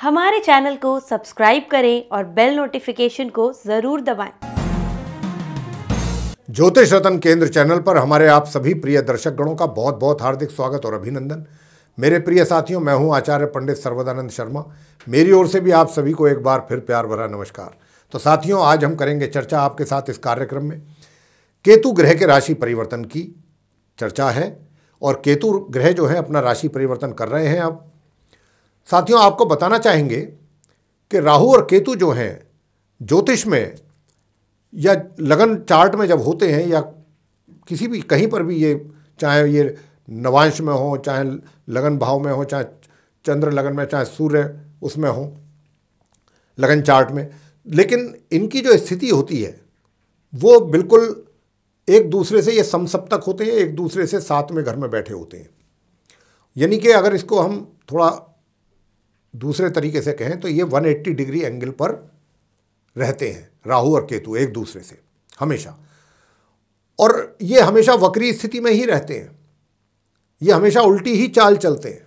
हमारे चैनल को सब्सक्राइब करें और बेल नोटिफिकेशन को जरूर दबाएं। ज्योतिष रतन केंद्र चैनल पर हमारे आप सभी प्रिय दर्शकगणों का बहुत बहुत हार्दिक स्वागत और अभिनंदन मेरे प्रिय साथियों मैं हूं आचार्य पंडित सर्वदानंद शर्मा मेरी ओर से भी आप सभी को एक बार फिर प्यार भरा नमस्कार तो साथियों आज हम करेंगे चर्चा आपके साथ इस कार्यक्रम में केतु ग्रह के राशि परिवर्तन की चर्चा है और केतु ग्रह जो है अपना राशि परिवर्तन कर रहे हैं अब साथियों आपको बताना चाहेंगे कि राहु और केतु जो हैं ज्योतिष में या लगन चार्ट में जब होते हैं या किसी भी कहीं पर भी ये चाहे ये नवांश में हो चाहे लगन भाव में हो चाहे चंद्र लगन में चाहे सूर्य उसमें हो लगन चार्ट में लेकिन इनकी जो स्थिति होती है वो बिल्कुल एक दूसरे से ये समसप्तक होते हैं एक दूसरे से साथ में घर में बैठे होते हैं यानी कि अगर इसको हम थोड़ा दूसरे तरीके से कहें तो ये 180 डिग्री एंगल पर रहते हैं राहु और केतु एक दूसरे से हमेशा और ये हमेशा वक्री स्थिति में ही रहते हैं ये हमेशा उल्टी ही चाल चलते हैं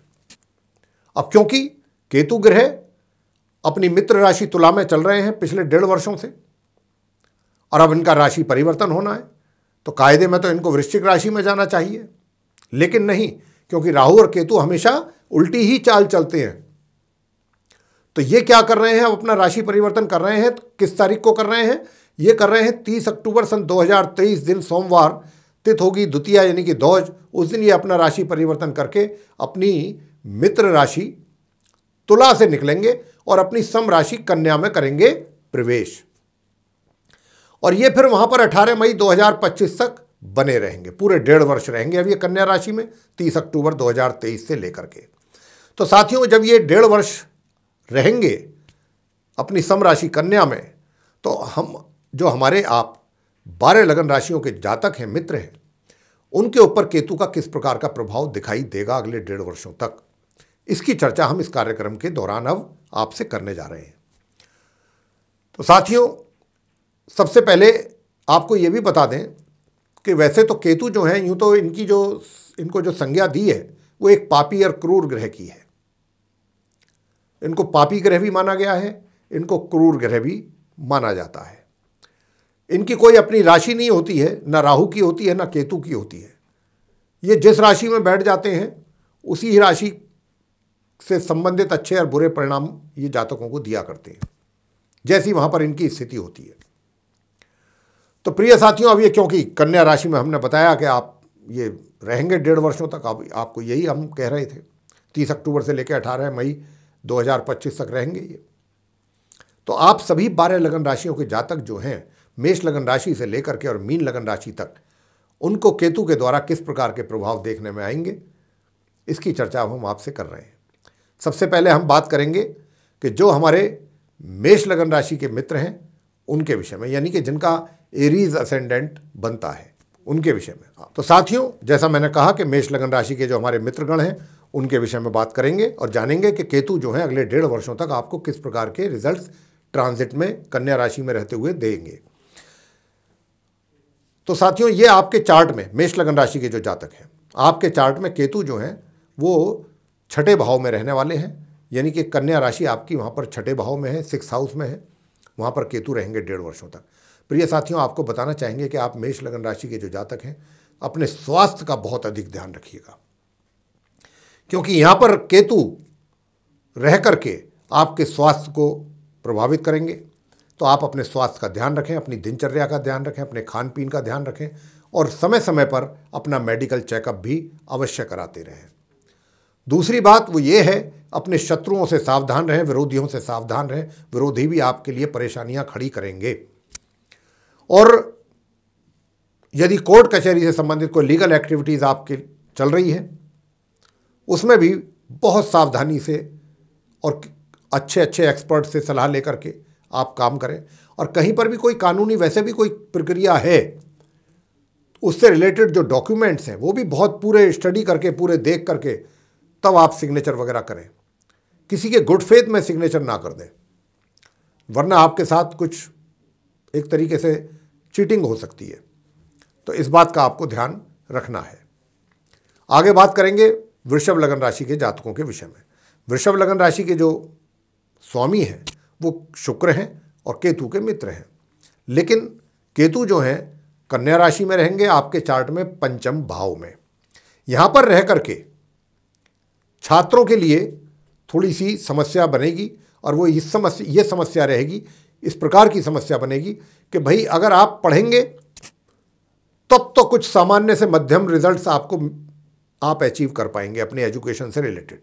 अब क्योंकि केतु ग्रह अपनी मित्र राशि तुला में चल रहे हैं पिछले डेढ़ वर्षों से और अब इनका राशि परिवर्तन होना है तो कायदे में तो इनको वृश्चिक राशि में जाना चाहिए लेकिन नहीं क्योंकि राहु और केतु हमेशा उल्टी ही चाल चलते हैं तो ये क्या कर रहे हैं अब अपना राशि परिवर्तन कर रहे हैं तो किस तारीख को कर रहे हैं ये कर रहे हैं तीस अक्टूबर सन 2023 दिन सोमवार तिथ होगी द्वितीय यानी कि ध्वज उस दिन ये अपना राशि परिवर्तन करके अपनी मित्र राशि तुला से निकलेंगे और अपनी सम राशि कन्या में करेंगे प्रवेश और ये फिर वहां पर 18 मई 2025 तक बने रहेंगे पूरे डेढ़ वर्ष रहेंगे अब ये कन्या राशि में 30 अक्टूबर 2023 से लेकर के तो साथियों जब ये डेढ़ वर्ष रहेंगे अपनी सम राशि कन्या में तो हम जो हमारे आप बारह लगन राशियों के जातक हैं मित्र हैं उनके ऊपर केतु का किस प्रकार का प्रभाव दिखाई देगा अगले डेढ़ वर्षों तक इसकी चर्चा हम इस कार्यक्रम के दौरान अब आपसे करने जा रहे हैं तो साथियों सबसे पहले आपको ये भी बता दें कि वैसे तो केतु जो हैं यूँ तो इनकी जो इनको जो संज्ञा दी है वो एक पापी और क्रूर ग्रह की है इनको पापी ग्रह भी माना गया है इनको क्रूर ग्रह भी माना जाता है इनकी कोई अपनी राशि नहीं होती है ना राहु की होती है ना केतु की होती है ये जिस राशि में बैठ जाते हैं उसी ही राशि से संबंधित अच्छे और बुरे परिणाम ये जातकों को दिया करते हैं जैसी वहां पर इनकी स्थिति होती है तो प्रिय साथियों अब ये क्योंकि कन्या राशि में हमने बताया कि आप ये रहेंगे डेढ़ वर्षों तक आप, आपको यही हम कह रहे थे तीस अक्टूबर से लेकर अठारह मई 2025 तक रहेंगे ये तो आप सभी बारह लगन राशियों के जातक जो हैं मेष लगन राशि से लेकर के और मीन लगन राशि तक उनको केतु के द्वारा किस प्रकार के प्रभाव देखने में आएंगे इसकी चर्चा हम आपसे कर रहे हैं सबसे पहले हम बात करेंगे कि जो हमारे मेष लगन राशि के मित्र हैं उनके विषय में यानी कि जिनका एरीज असेंडेंट बनता है उनके विषय में हाँ, तो साथियों जैसा मैंने कहा कि मेष लगन राशि के जो हमारे मित्रगण हैं उनके विषय में बात करेंगे और जानेंगे कि केतु जो है अगले डेढ़ वर्षों तक आपको किस प्रकार के रिजल्ट्स ट्रांजिट में कन्या राशि में रहते हुए देंगे तो साथियों ये आपके चार्ट में मेष लगन राशि के जो जातक हैं आपके चार्ट में केतु जो हैं वो छठे भाव में रहने वाले हैं यानी कि कन्या राशि आपकी वहाँ पर छठे भाव में है सिक्स हाउस में है वहाँ पर केतु रहेंगे डेढ़ वर्षों तक प्रिय साथियों आपको बताना चाहेंगे कि आप मेष लगन राशि के जो जातक हैं अपने स्वास्थ्य का बहुत अधिक ध्यान रखिएगा क्योंकि यहाँ पर केतु रह करके आपके स्वास्थ्य को प्रभावित करेंगे तो आप अपने स्वास्थ्य का ध्यान रखें अपनी दिनचर्या का ध्यान रखें अपने खान पीन का ध्यान रखें और समय समय पर अपना मेडिकल चेकअप भी अवश्य कराते रहें दूसरी बात वो ये है अपने शत्रुओं से सावधान रहें विरोधियों से सावधान रहें विरोधी भी आपके लिए परेशानियां खड़ी करेंगे और यदि कोर्ट कचहरी से संबंधित कोई लीगल एक्टिविटीज़ आपके चल रही है उसमें भी बहुत सावधानी से और अच्छे अच्छे एक्सपर्ट से सलाह लेकर के आप काम करें और कहीं पर भी कोई कानूनी वैसे भी कोई प्रक्रिया है उससे रिलेटेड जो डॉक्यूमेंट्स हैं वो भी बहुत पूरे स्टडी करके पूरे देख करके तब आप सिग्नेचर वगैरह करें किसी के गुड फेथ में सिग्नेचर ना कर दें वरना आपके साथ कुछ एक तरीके से चीटिंग हो सकती है तो इस बात का आपको ध्यान रखना है आगे बात करेंगे वृषभ लगन राशि के जातकों के विषय में वृषभ लगन राशि के जो स्वामी हैं वो शुक्र हैं और केतु के मित्र हैं लेकिन केतु जो हैं कन्या राशि में रहेंगे आपके चार्ट में पंचम भाव में यहाँ पर रह करके छात्रों के लिए थोड़ी सी समस्या बनेगी और वो इस समस्या ये समस्या रहेगी इस प्रकार की समस्या बनेगी कि भाई अगर आप पढ़ेंगे तब तो, तो कुछ सामान्य से मध्यम रिजल्ट्स आपको आप अचीव कर पाएंगे अपने एजुकेशन से रिलेटेड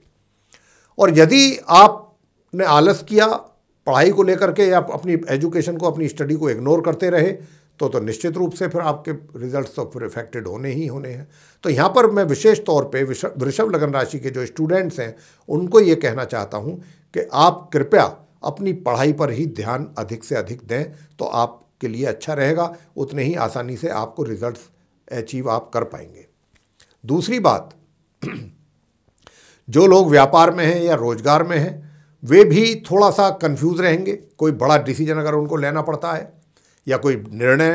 और यदि आपने आलस किया पढ़ाई को लेकर के या अपनी एजुकेशन को अपनी स्टडी को इग्नोर करते रहे तो तो निश्चित रूप से फिर आपके रिजल्ट्स तो फिर इफेक्टेड होने ही होने हैं तो यहाँ पर मैं विशेष तौर पे वृषभ लगन राशि के जो स्टूडेंट्स हैं उनको ये कहना चाहता हूँ कि आप कृपया अपनी पढ़ाई पर ही ध्यान अधिक से अधिक दें तो आपके लिए अच्छा रहेगा उतने ही आसानी से आपको रिजल्ट अचीव आप कर पाएंगे दूसरी बात जो लोग व्यापार में हैं या रोजगार में हैं वे भी थोड़ा सा कंफ्यूज रहेंगे कोई बड़ा डिसीजन अगर उनको लेना पड़ता है या कोई निर्णय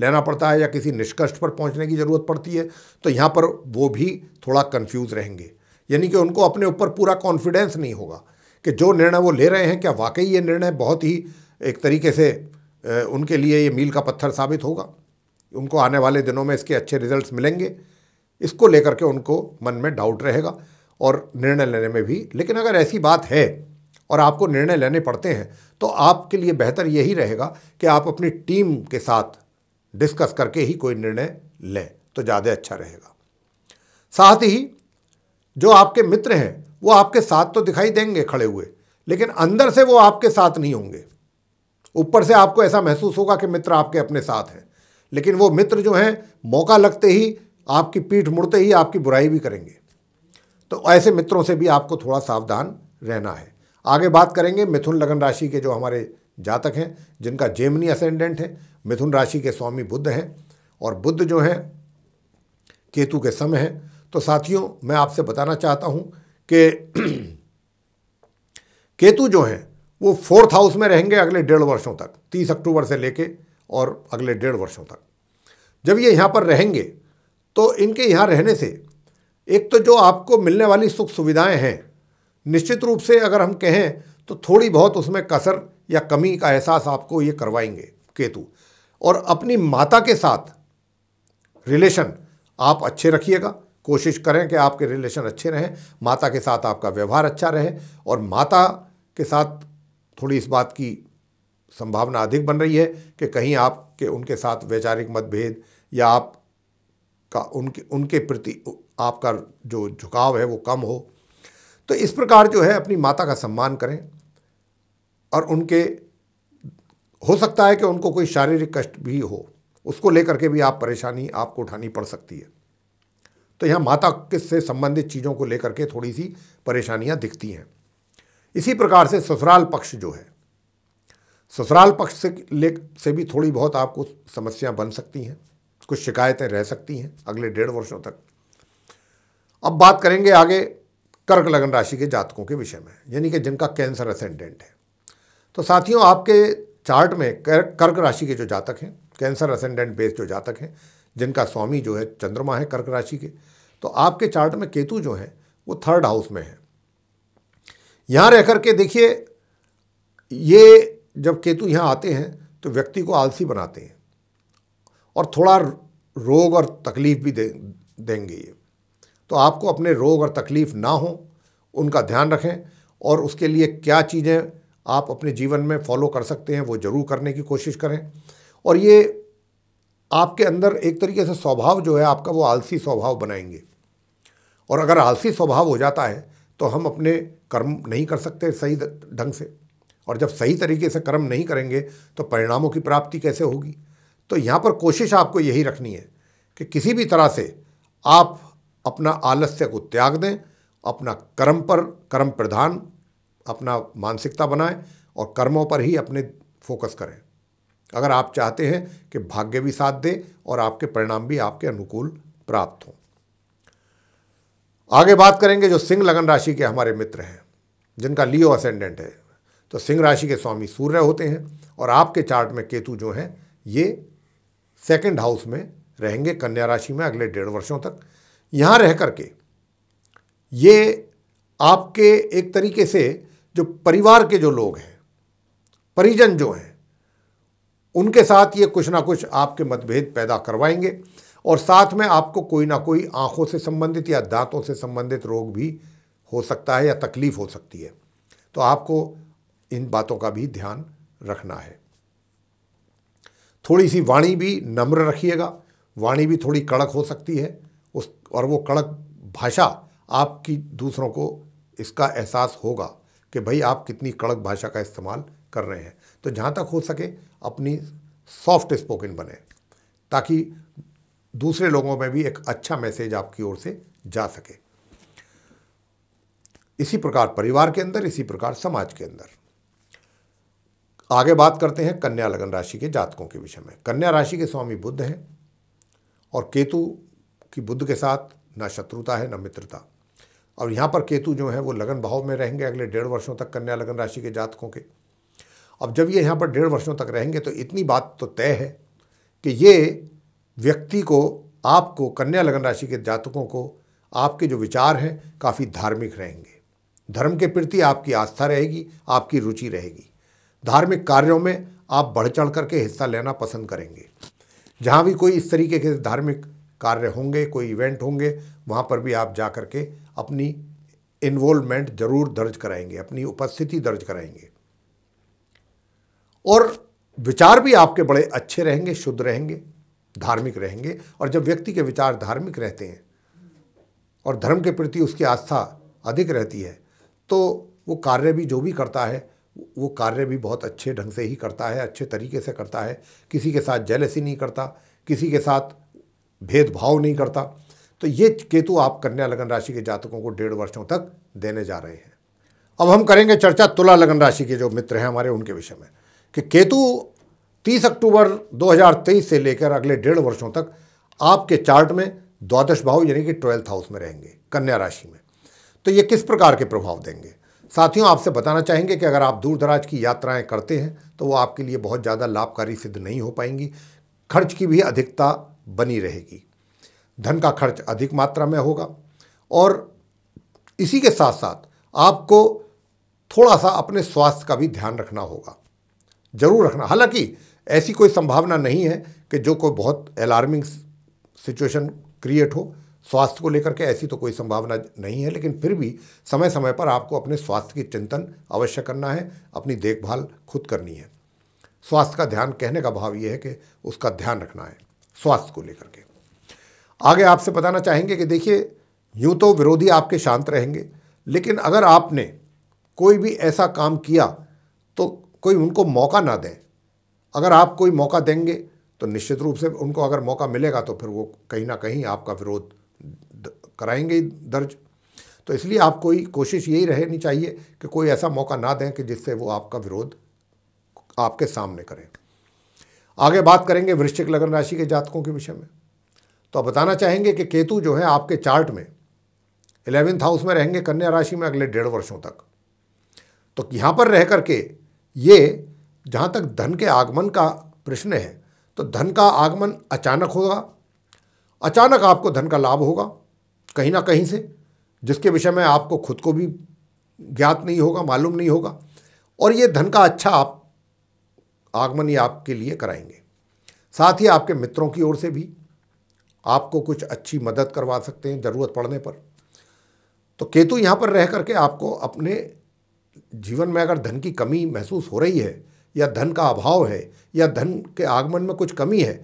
लेना पड़ता है या किसी निष्कर्ष पर पहुंचने की ज़रूरत पड़ती है तो यहाँ पर वो भी थोड़ा कंफ्यूज रहेंगे यानी कि उनको अपने ऊपर पूरा कॉन्फिडेंस नहीं होगा कि जो निर्णय वो ले रहे हैं क्या वाकई ये निर्णय बहुत ही एक तरीके से उनके लिए ये मील का पत्थर साबित होगा उनको आने वाले दिनों में इसके अच्छे रिजल्ट्स मिलेंगे इसको लेकर के उनको मन में डाउट रहेगा और निर्णय लेने में भी लेकिन अगर ऐसी बात है और आपको निर्णय लेने पड़ते हैं तो आपके लिए बेहतर यही रहेगा कि आप अपनी टीम के साथ डिस्कस करके ही कोई निर्णय लें तो ज़्यादा अच्छा रहेगा साथ ही जो आपके मित्र हैं वो आपके साथ तो दिखाई देंगे खड़े हुए लेकिन अंदर से वो आपके साथ नहीं होंगे ऊपर से आपको ऐसा महसूस होगा कि मित्र आपके अपने साथ हैं लेकिन वो मित्र जो हैं मौका लगते ही आपकी पीठ मुड़ते ही आपकी बुराई भी करेंगे तो ऐसे मित्रों से भी आपको थोड़ा सावधान रहना है आगे बात करेंगे मिथुन लगन राशि के जो हमारे जातक हैं जिनका जेमनी असेंडेंट है मिथुन राशि के स्वामी बुद्ध हैं और बुद्ध जो हैं केतु के समय हैं तो साथियों मैं आपसे बताना चाहता हूं कि केतु जो हैं वो फोर्थ हाउस में रहेंगे अगले डेढ़ वर्षों तक तीस अक्टूबर से लेके और अगले डेढ़ वर्षों तक जब ये यहाँ पर रहेंगे तो इनके यहाँ रहने से एक तो जो आपको मिलने वाली सुख सुविधाएं हैं निश्चित रूप से अगर हम कहें तो थोड़ी बहुत उसमें कसर या कमी का एहसास आपको ये करवाएंगे केतु और अपनी माता के साथ रिलेशन आप अच्छे रखिएगा कोशिश करें कि आपके रिलेशन अच्छे रहें माता के साथ आपका व्यवहार अच्छा रहे और माता के साथ थोड़ी इस बात की संभावना अधिक बन रही है कि कहीं आपके उनके साथ वैचारिक मतभेद या आप का उनके उनके प्रति आपका जो झुकाव है वो कम हो तो इस प्रकार जो है अपनी माता का सम्मान करें और उनके हो सकता है कि उनको कोई शारीरिक कष्ट भी हो उसको लेकर के भी आप परेशानी आपको उठानी पड़ सकती है तो यहाँ माता से संबंधित चीज़ों को लेकर के थोड़ी सी परेशानियाँ दिखती हैं इसी प्रकार से ससुराल पक्ष जो है ससुराल पक्ष से ले से भी थोड़ी बहुत आपको समस्याएं बन सकती हैं कुछ शिकायतें रह सकती हैं अगले डेढ़ वर्षों तक अब बात करेंगे आगे कर्क लगन राशि के जातकों के विषय में यानी कि जिनका कैंसर असेंडेंट है तो साथियों आपके चार्ट में कर्क राशि के जो जातक हैं कैंसर असेंडेंट बेस जो जातक हैं जिनका स्वामी जो है चंद्रमा है कर्क राशि के तो आपके चार्ट में केतु जो है वो थर्ड हाउस में है यहाँ रह करके देखिए ये जब केतु यहाँ आते हैं तो व्यक्ति को आलसी बनाते हैं और थोड़ा रोग और तकलीफ़ भी दे देंगे ये तो आपको अपने रोग और तकलीफ़ ना हो उनका ध्यान रखें और उसके लिए क्या चीज़ें आप अपने जीवन में फॉलो कर सकते हैं वो ज़रूर करने की कोशिश करें और ये आपके अंदर एक तरीके से स्वभाव जो है आपका वो आलसी स्वभाव बनाएंगे और अगर आलसी स्वभाव हो जाता है तो हम अपने कर्म नहीं कर सकते सही ढंग से और जब सही तरीके से कर्म नहीं करेंगे तो परिणामों की प्राप्ति कैसे होगी तो यहाँ पर कोशिश आपको यही रखनी है कि किसी भी तरह से आप अपना आलस्य को त्याग दें अपना कर्म पर कर्म प्रधान अपना मानसिकता बनाएं और कर्मों पर ही अपने फोकस करें अगर आप चाहते हैं कि भाग्य भी साथ दे और आपके परिणाम भी आपके अनुकूल प्राप्त हों आगे बात करेंगे जो सिंह लगन राशि के हमारे मित्र हैं जिनका लियो असेंडेंट है तो सिंह राशि के स्वामी सूर्य होते हैं और आपके चार्ट में केतु जो हैं ये सेकंड हाउस में रहेंगे कन्या राशि में अगले डेढ़ वर्षों तक यहाँ रह करके ये आपके एक तरीके से जो परिवार के जो लोग हैं परिजन जो हैं उनके साथ ये कुछ ना कुछ आपके मतभेद पैदा करवाएंगे और साथ में आपको कोई ना कोई आँखों से संबंधित या दांतों से संबंधित रोग भी हो सकता है या तकलीफ हो सकती है तो आपको इन बातों का भी ध्यान रखना है थोड़ी सी वाणी भी नम्र रखिएगा वाणी भी थोड़ी कड़क हो सकती है उस और वो कड़क भाषा आपकी दूसरों को इसका एहसास होगा कि भाई आप कितनी कड़क भाषा का इस्तेमाल कर रहे हैं तो जहाँ तक हो सके अपनी सॉफ्ट स्पोकन बने ताकि दूसरे लोगों में भी एक अच्छा मैसेज आपकी ओर से जा सके इसी प्रकार परिवार के अंदर इसी प्रकार समाज के अंदर आगे बात करते हैं कन्या लगन राशि के जातकों के विषय में कन्या राशि के स्वामी बुद्ध हैं और केतु की बुद्ध के साथ न शत्रुता है न मित्रता और यहाँ पर केतु जो है वो लगन भाव में रहेंगे अगले डेढ़ वर्षों तक कन्या लगन राशि के जातकों के अब जब ये यहाँ पर डेढ़ वर्षों तक रहेंगे तो इतनी बात तो तय है कि ये व्यक्ति को आपको कन्या लगन राशि के जातकों को आपके जो विचार हैं काफ़ी धार्मिक रहेंगे धर्म के प्रति आपकी आस्था रहेगी आपकी रुचि रहेगी धार्मिक कार्यों में आप बढ़ चढ़ करके हिस्सा लेना पसंद करेंगे जहाँ भी कोई इस तरीके के धार्मिक कार्य होंगे कोई इवेंट होंगे वहाँ पर भी आप जा कर के अपनी इन्वॉल्वमेंट जरूर दर्ज कराएंगे अपनी उपस्थिति दर्ज कराएंगे और विचार भी आपके बड़े अच्छे रहेंगे शुद्ध रहेंगे धार्मिक रहेंगे और जब व्यक्ति के विचार धार्मिक रहते हैं और धर्म के प्रति उसकी आस्था अधिक रहती है तो वो कार्य भी जो भी करता है वो कार्य भी बहुत अच्छे ढंग से ही करता है अच्छे तरीके से करता है किसी के साथ जेलसी नहीं करता किसी के साथ भेदभाव नहीं करता तो ये केतु आप कन्या लगन राशि के जातकों को डेढ़ वर्षों तक देने जा रहे हैं अब हम करेंगे चर्चा तुला लगन राशि के जो मित्र हैं हमारे उनके विषय में कि केतु 30 अक्टूबर 2023 से लेकर अगले डेढ़ वर्षों तक आपके चार्ट में द्वादश भाव यानी कि ट्वेल्थ हाउस में रहेंगे कन्या राशि में तो ये किस प्रकार के प्रभाव देंगे साथियों आपसे बताना चाहेंगे कि अगर आप दूर दराज की यात्राएं करते हैं तो वो आपके लिए बहुत ज़्यादा लाभकारी सिद्ध नहीं हो पाएंगी खर्च की भी अधिकता बनी रहेगी धन का खर्च अधिक मात्रा में होगा और इसी के साथ साथ आपको थोड़ा सा अपने स्वास्थ्य का भी ध्यान रखना होगा जरूर रखना हालांकि ऐसी कोई संभावना नहीं है कि जो कोई बहुत अलार्मिंग सिचुएशन क्रिएट हो स्वास्थ्य को लेकर के ऐसी तो कोई संभावना नहीं है लेकिन फिर भी समय समय पर आपको अपने स्वास्थ्य की चिंतन अवश्य करना है अपनी देखभाल खुद करनी है स्वास्थ्य का ध्यान कहने का भाव ये है कि उसका ध्यान रखना है स्वास्थ्य को लेकर के आगे आपसे बताना चाहेंगे कि देखिए यूँ तो विरोधी आपके शांत रहेंगे लेकिन अगर आपने कोई भी ऐसा काम किया तो कोई उनको मौका ना दें अगर आप कोई मौका देंगे तो निश्चित रूप से उनको अगर मौका मिलेगा तो फिर वो कहीं ना कहीं आपका विरोध कराएंगे ही दर्ज तो इसलिए आप कोई कोशिश यही रहनी चाहिए कि कोई ऐसा मौका ना दें कि जिससे वो आपका विरोध आपके सामने करें आगे बात करेंगे वृश्चिक लगन राशि के जातकों के विषय में तो आप बताना चाहेंगे कि केतु जो है आपके चार्ट में इलेवेंथ हाउस में रहेंगे कन्या राशि में अगले डेढ़ वर्षों तक तो यहाँ पर रह करके ये जहाँ तक धन के आगमन का प्रश्न है तो धन का आगमन अचानक होगा अचानक आपको धन का लाभ होगा कहीं ना कहीं से जिसके विषय में आपको खुद को भी ज्ञात नहीं होगा मालूम नहीं होगा और ये धन का अच्छा आप आगमन ये आपके लिए कराएंगे साथ ही आपके मित्रों की ओर से भी आपको कुछ अच्छी मदद करवा सकते हैं ज़रूरत पड़ने पर तो केतु यहाँ पर रह करके आपको अपने जीवन में अगर धन की कमी महसूस हो रही है या धन का अभाव है या धन के आगमन में कुछ कमी है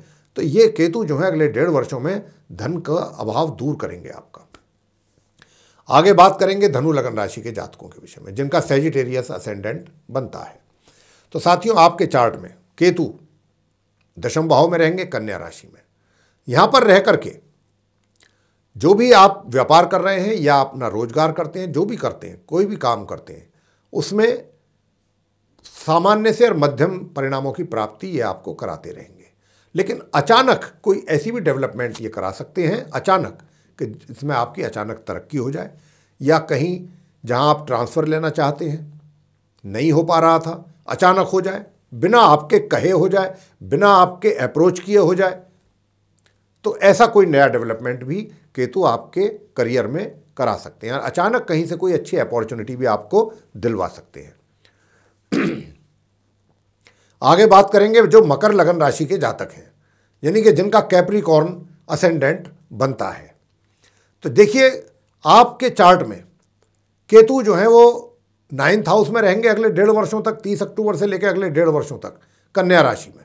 तो ये केतु जो है अगले डेढ़ वर्षों में धन का अभाव दूर करेंगे आपका आगे बात करेंगे धनु लगन राशि के जातकों के विषय में जिनका सेजिटेरियस असेंडेंट बनता है तो साथियों आपके चार्ट में केतु दशम भाव में रहेंगे कन्या राशि में यहां पर रह करके जो भी आप व्यापार कर रहे हैं या अपना रोजगार करते हैं जो भी करते हैं कोई भी काम करते हैं उसमें सामान्य से और मध्यम परिणामों की प्राप्ति ये आपको कराते रहेंगे लेकिन अचानक कोई ऐसी भी डेवलपमेंट ये करा सकते हैं अचानक कि इसमें आपकी अचानक तरक्की हो जाए या कहीं जहां आप ट्रांसफ़र लेना चाहते हैं नहीं हो पा रहा था अचानक हो जाए बिना आपके कहे हो जाए बिना आपके अप्रोच किए हो जाए तो ऐसा कोई नया डेवलपमेंट भी केतु आपके करियर में करा सकते हैं अचानक कहीं से कोई अच्छी अपॉर्चुनिटी भी आपको दिलवा सकते हैं आगे बात करेंगे जो मकर लगन राशि के जातक हैं यानी कि जिनका कैप्रिकॉर्न असेंडेंट बनता है तो देखिए आपके चार्ट में केतु जो है वो नाइन्थ हाउस में रहेंगे अगले डेढ़ वर्षों तक तीस अक्टूबर से लेकर अगले डेढ़ वर्षों तक कन्या राशि में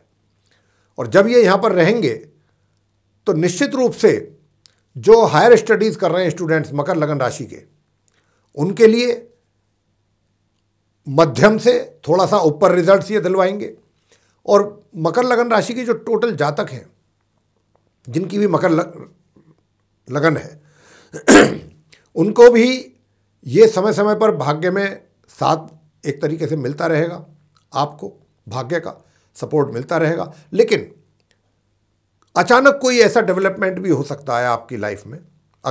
और जब ये यहाँ पर रहेंगे तो निश्चित रूप से जो हायर स्टडीज़ कर रहे हैं स्टूडेंट्स मकर लगन राशि के उनके लिए मध्यम से थोड़ा सा ऊपर रिजल्ट्स ये दिलवाएंगे और मकर लगन राशि के जो टोटल जातक हैं जिनकी भी मकर लगन है उनको भी ये समय समय पर भाग्य में साथ एक तरीके से मिलता रहेगा आपको भाग्य का सपोर्ट मिलता रहेगा लेकिन अचानक कोई ऐसा डेवलपमेंट भी हो सकता है आपकी लाइफ में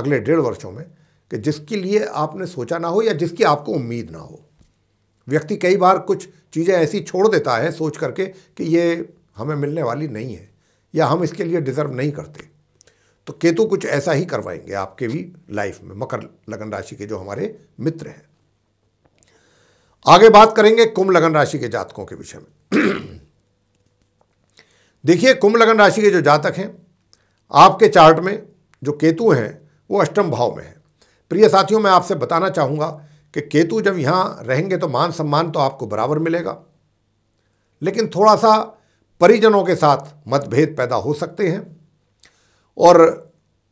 अगले डेढ़ वर्षों में कि जिसके लिए आपने सोचा ना हो या जिसकी आपको उम्मीद ना हो व्यक्ति कई बार कुछ चीज़ें ऐसी छोड़ देता है सोच करके कि ये हमें मिलने वाली नहीं है या हम इसके लिए डिज़र्व नहीं करते तो केतु कुछ ऐसा ही करवाएंगे आपके भी लाइफ में मकर लगन राशि के जो हमारे मित्र हैं आगे बात करेंगे कुंभ लगन राशि के जातकों के विषय में देखिए कुंभ लगन राशि के जो जातक हैं आपके चार्ट में जो केतु हैं वो अष्टम भाव में है प्रिय साथियों मैं आपसे बताना चाहूँगा कि केतु जब यहाँ रहेंगे तो मान सम्मान तो आपको बराबर मिलेगा लेकिन थोड़ा सा परिजनों के साथ मतभेद पैदा हो सकते हैं और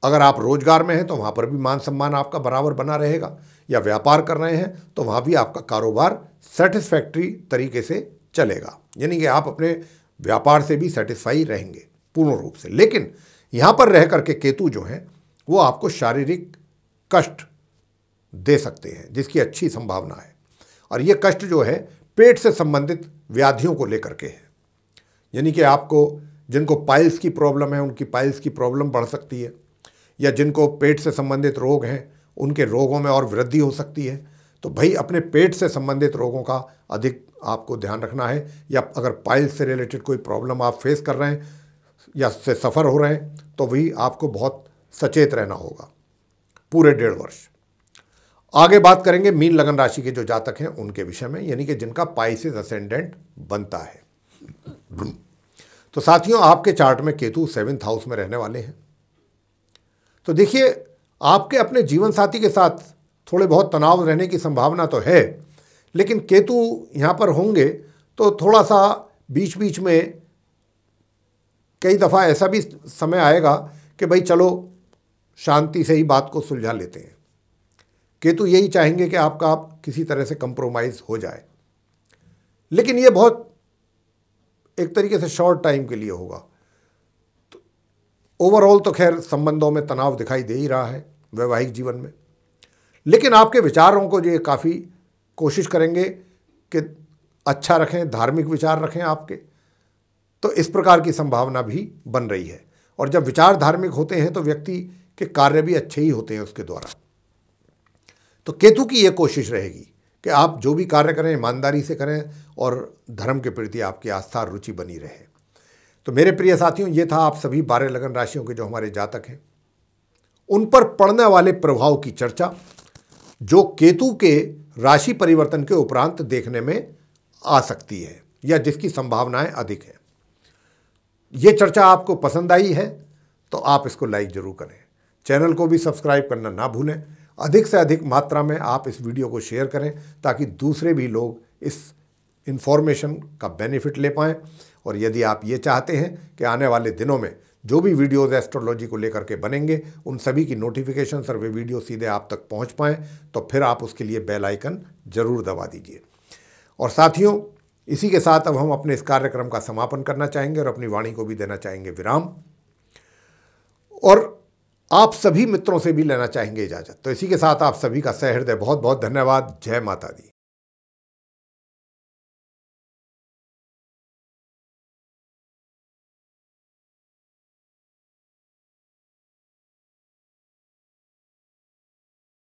अगर आप रोजगार में हैं तो वहाँ पर भी मान सम्मान आपका बराबर बना रहेगा या व्यापार कर रहे हैं तो वहाँ भी आपका कारोबार सेटिस्फैक्ट्री तरीके से चलेगा यानी कि आप अपने व्यापार से भी सेटिस्फाई रहेंगे पूर्ण रूप से लेकिन यहाँ पर रह करके केतु जो हैं वो आपको शारीरिक कष्ट दे सकते हैं जिसकी अच्छी संभावना है और ये कष्ट जो है पेट से संबंधित व्याधियों को लेकर के है यानी कि आपको जिनको पाइल्स की प्रॉब्लम है उनकी पाइल्स की प्रॉब्लम बढ़ सकती है या जिनको पेट से संबंधित रोग हैं उनके रोगों में और वृद्धि हो सकती है तो भाई अपने पेट से संबंधित रोगों का अधिक आपको ध्यान रखना है या अगर पाइल्स से रिलेटेड कोई प्रॉब्लम आप फेस कर रहे हैं या से सफ़र हो रहे हैं तो भी आपको बहुत सचेत रहना होगा पूरे डेढ़ वर्ष आगे बात करेंगे मीन लगन राशि के जो जातक हैं उनके विषय में यानी कि जिनका पाइसिस असेंडेंट बनता है तो साथियों आपके चार्ट में केतु सेवेंथ हाउस में रहने वाले हैं तो देखिए आपके अपने जीवन साथी के साथ थोड़े बहुत तनाव रहने की संभावना तो है लेकिन केतु यहाँ पर होंगे तो थोड़ा सा बीच बीच में कई दफ़ा ऐसा भी समय आएगा कि भाई चलो शांति से ही बात को सुलझा लेते हैं केतु यही चाहेंगे कि आपका आप किसी तरह से कंप्रोमाइज़ हो जाए लेकिन ये बहुत एक तरीके से शॉर्ट टाइम के लिए होगा ओवरऑल तो, तो खैर संबंधों में तनाव दिखाई दे ही रहा है वैवाहिक जीवन में लेकिन आपके विचारों को ये काफ़ी कोशिश करेंगे कि अच्छा रखें धार्मिक विचार रखें आपके तो इस प्रकार की संभावना भी बन रही है और जब विचार धार्मिक होते हैं तो व्यक्ति के कार्य भी अच्छे ही होते हैं उसके द्वारा तो केतु की ये कोशिश रहेगी कि आप जो भी कार्य करें ईमानदारी से करें और धर्म के प्रति आपकी आस्था रुचि बनी रहे तो मेरे प्रिय साथियों ये था आप सभी बारह लगन राशियों के जो हमारे जातक हैं उन पर पड़ने वाले प्रभाव की चर्चा जो केतु के राशि परिवर्तन के उपरांत देखने में आ सकती है या जिसकी संभावनाएं अधिक हैं ये चर्चा आपको पसंद आई है तो आप इसको लाइक ज़रूर करें चैनल को भी सब्सक्राइब करना ना भूलें अधिक से अधिक मात्रा में आप इस वीडियो को शेयर करें ताकि दूसरे भी लोग इस इन्फॉर्मेशन का बेनिफिट ले पाएँ और यदि आप ये चाहते हैं कि आने वाले दिनों में जो भी वीडियोस एस्ट्रोलॉजी को लेकर के बनेंगे उन सभी की नोटिफिकेशन और वे वीडियो सीधे आप तक पहुंच पाएँ तो फिर आप उसके लिए बेल आइकन ज़रूर दबा दीजिए और साथियों इसी के साथ अब हम अपने इस कार्यक्रम का समापन करना चाहेंगे और अपनी वाणी को भी देना चाहेंगे विराम और आप सभी मित्रों से भी लेना चाहेंगे इजाज़त तो इसी के साथ आप सभी का सहृदय बहुत बहुत धन्यवाद जय माता दी